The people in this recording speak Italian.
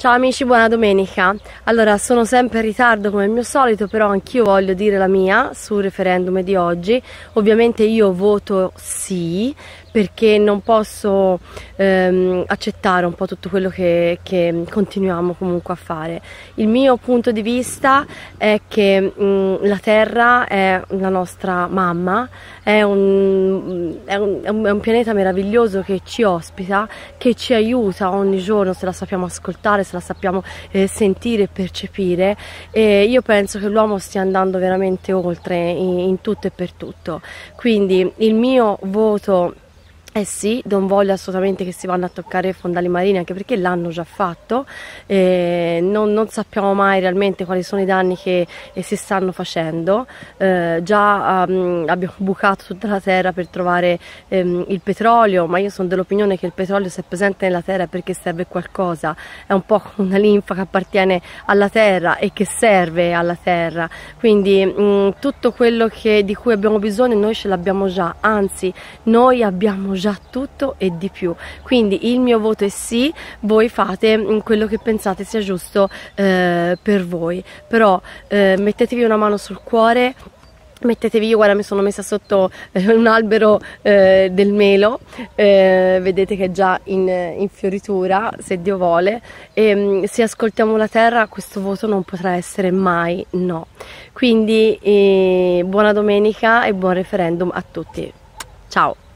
Ciao amici, buona domenica. Allora, sono sempre in ritardo come il mio solito, però anch'io voglio dire la mia sul referendum di oggi. Ovviamente io voto sì perché non posso ehm, accettare un po' tutto quello che, che, continuiamo comunque a fare. Il mio punto di vista è che mh, mm, la Terra è la nostra mamma, è un, è, un, è un pianeta meraviglioso che ci ospita, che ci aiuta ogni giorno se la sappiamo ascoltare, se la sappiamo eh, sentire e percepire e io penso che l'uomo stia andando veramente oltre in, in tutto e per tutto quindi il mio voto eh sì, non voglio assolutamente che si vanno a toccare i fondali marini, anche perché l'hanno già fatto, eh, non, non, sappiamo mai realmente quali sono i danni che eh, si stanno facendo, eh, già um, abbiamo bucato tutta la terra per trovare ehm, il petrolio, ma io sono dell'opinione che il petrolio se è presente nella terra è perché serve qualcosa, è un po' come una linfa che appartiene alla terra e che serve alla terra, quindi mh, mm, tutto quello che, di cui abbiamo bisogno noi ce l'abbiamo già, anzi noi abbiamo già già tutto e di più quindi il mio voto è sì voi fate mm, quello che pensate sia giusto eh, per voi però eh, mettetevi una mano sul cuore mettetevi, io guarda mi sono messa sotto eh, un albero eh, del melo, eh, vedete che è già in, in, fioritura se Dio vuole e ehm, se ascoltiamo la terra questo voto non potrà essere mai no, quindi eh, buona domenica e buon referendum a tutti, ciao!